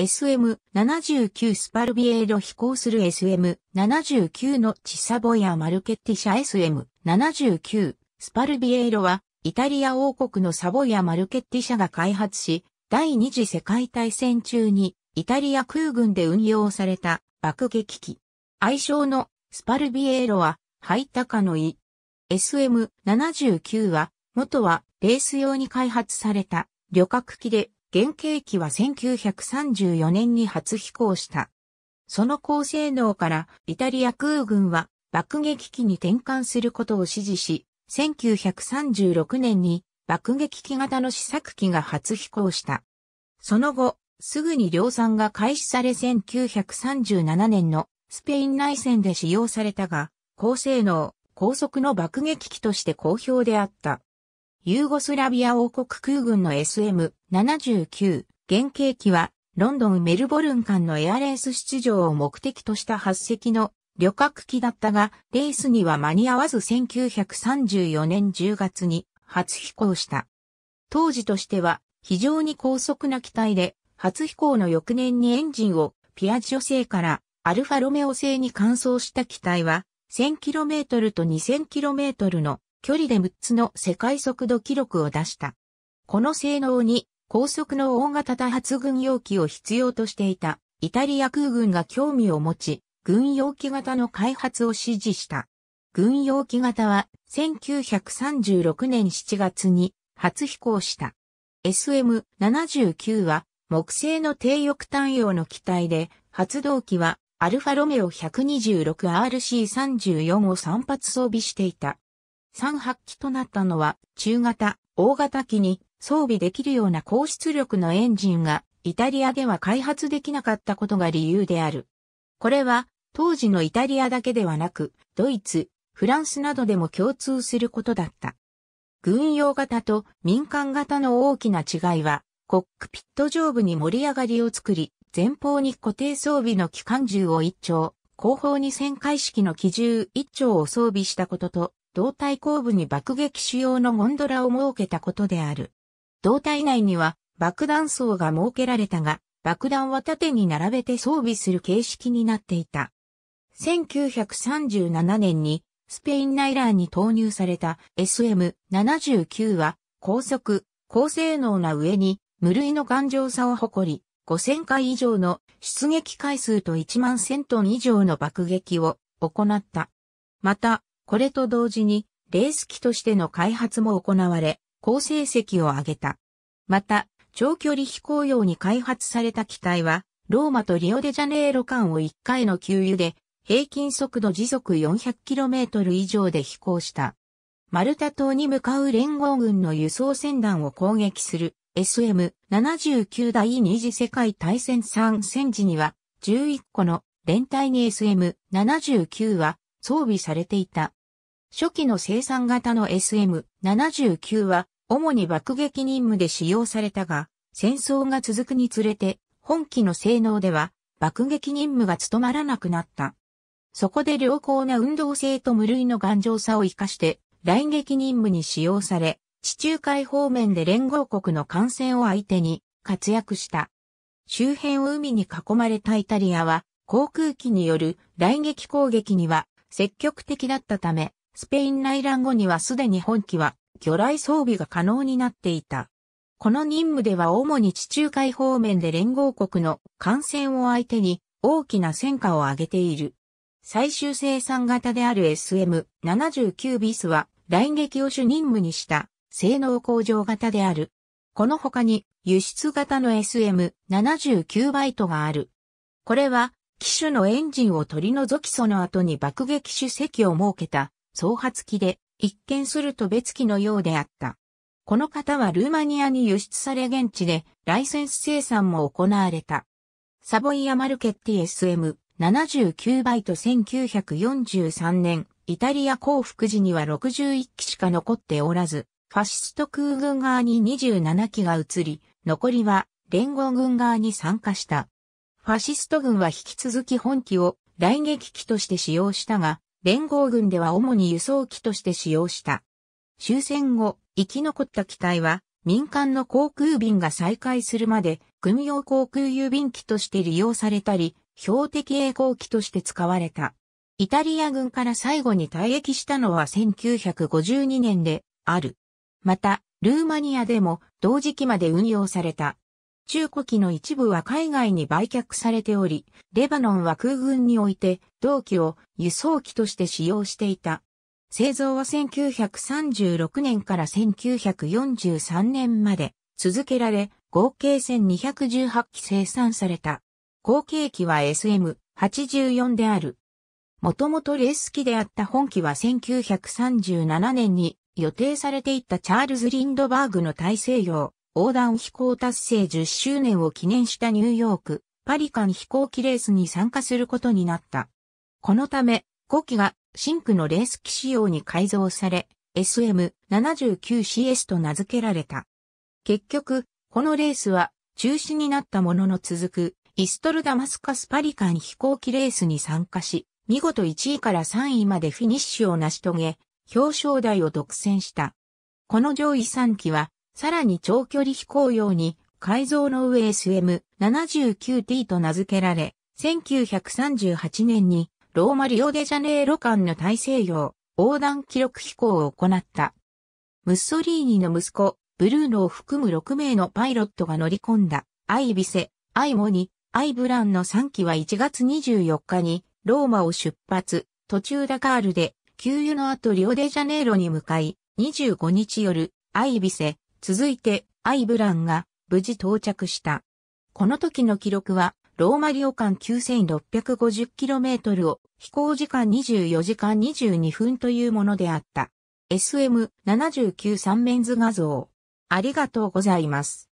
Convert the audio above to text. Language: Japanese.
SM79 スパルビエード飛行する SM79 のチサボヤマルケッティ社 SM79 スパルビエードはイタリア王国のサボヤマルケッティ社が開発し第二次世界大戦中にイタリア空軍で運用された爆撃機。愛称のスパルビエードはハイタカのイ。SM79 は元はレース用に開発された旅客機で原型機は1934年に初飛行した。その高性能からイタリア空軍は爆撃機に転換することを指示し、1936年に爆撃機型の試作機が初飛行した。その後、すぐに量産が開始され1937年のスペイン内戦で使用されたが、高性能、高速の爆撃機として好評であった。ユーゴスラビア王国空軍の SM-79 原型機は、ロンドン・メルボルン間のエアレース出場を目的とした8隻の旅客機だったが、レースには間に合わず1934年10月に初飛行した。当時としては非常に高速な機体で、初飛行の翌年にエンジンをピアジオ製からアルファロメオ製に換装した機体は 1000km と 2000km の距離で6つの世界速度記録を出した。この性能に高速の大型多発軍用機を必要としていたイタリア空軍が興味を持ち、軍用機型の開発を指示した。軍用機型は1936年7月に初飛行した。SM-79 は木製の低翼単用の機体で、発動機はアルファロメオ 126RC34 を3発装備していた。三発機となったのは中型、大型機に装備できるような高出力のエンジンがイタリアでは開発できなかったことが理由である。これは当時のイタリアだけではなくドイツ、フランスなどでも共通することだった。軍用型と民間型の大きな違いはコックピット上部に盛り上がりを作り、前方に固定装備の機関銃を一丁、後方に旋回式の機銃一丁を装備したことと、胴体後部に爆撃主用のゴンドラを設けたことである。胴体内には爆弾層が設けられたが、爆弾は縦に並べて装備する形式になっていた。1937年にスペインナイラーに投入された SM79 は高速、高性能な上に無類の頑丈さを誇り、5000回以上の出撃回数と1万1000トン以上の爆撃を行った。また、これと同時に、レース機としての開発も行われ、好成績を上げた。また、長距離飛行用に開発された機体は、ローマとリオデジャネイロ間を1回の給油で、平均速度時速 400km 以上で飛行した。マルタ島に向かう連合軍の輸送船団を攻撃する SM79 第二次世界大戦3戦時には11個の連隊に SM79 は装備されていた。初期の生産型の SM79 は主に爆撃任務で使用されたが、戦争が続くにつれて本機の性能では爆撃任務が務まらなくなった。そこで良好な運動性と無類の頑丈さを活かして来撃任務に使用され、地中海方面で連合国の艦船を相手に活躍した。周辺を海に囲まれたイタリアは航空機による来撃攻撃には積極的だったため、スペイン内乱後にはすでに本機は魚雷装備が可能になっていた。この任務では主に地中海方面で連合国の艦船を相手に大きな戦果を上げている。最終生産型である SM79 ビスは来撃を主任務にした性能向上型である。この他に輸出型の SM79 バイトがある。これは機種のエンジンを取り除きその後に爆撃手席を設けた、総発機で、一見すると別機のようであった。この方はルーマニアに輸出され現地でライセンス生産も行われた。サボイア・マルケッティ SM79 バイト1943年、イタリア幸福時には61機しか残っておらず、ファシスト空軍側に27機が移り、残りは連合軍側に参加した。ファシスト軍は引き続き本機を来撃機として使用したが、連合軍では主に輸送機として使用した。終戦後、生き残った機体は、民間の航空便が再開するまで、軍用航空郵便機として利用されたり、標的栄光機として使われた。イタリア軍から最後に退役したのは1952年である。また、ルーマニアでも同時期まで運用された。中古機の一部は海外に売却されており、レバノンは空軍において同機を輸送機として使用していた。製造は1936年から1943年まで続けられ、合計1218機生産された。後継機は SM84 である。もともとレース機であった本機は1937年に予定されていたチャールズ・リンドバーグの大西洋横断飛行達成10周年を記念したニューヨーク、パリ間飛行機レースに参加することになった。このため、5機がシンクのレース機仕様に改造され、SM79CS と名付けられた。結局、このレースは中止になったものの続く、イストルダマスカスパリ間飛行機レースに参加し、見事1位から3位までフィニッシュを成し遂げ、表彰台を独占した。この上位3機は、さらに長距離飛行用に改造の上 SM79T と名付けられ、1938年にローマリオデジャネイロ間の大西洋横断記録飛行を行った。ムッソリーニの息子、ブルーノを含む6名のパイロットが乗り込んだ、アイビセ、アイモニ、アイブランの3機は1月24日にローマを出発、途中ダカールで、給油の後リオデジャネイロに向かい、25日夜、アイビセ、続いて、アイブランが無事到着した。この時の記録は、ローマ領間 9650km を飛行時間24時間22分というものであった。SM79 3メンズ画像。ありがとうございます。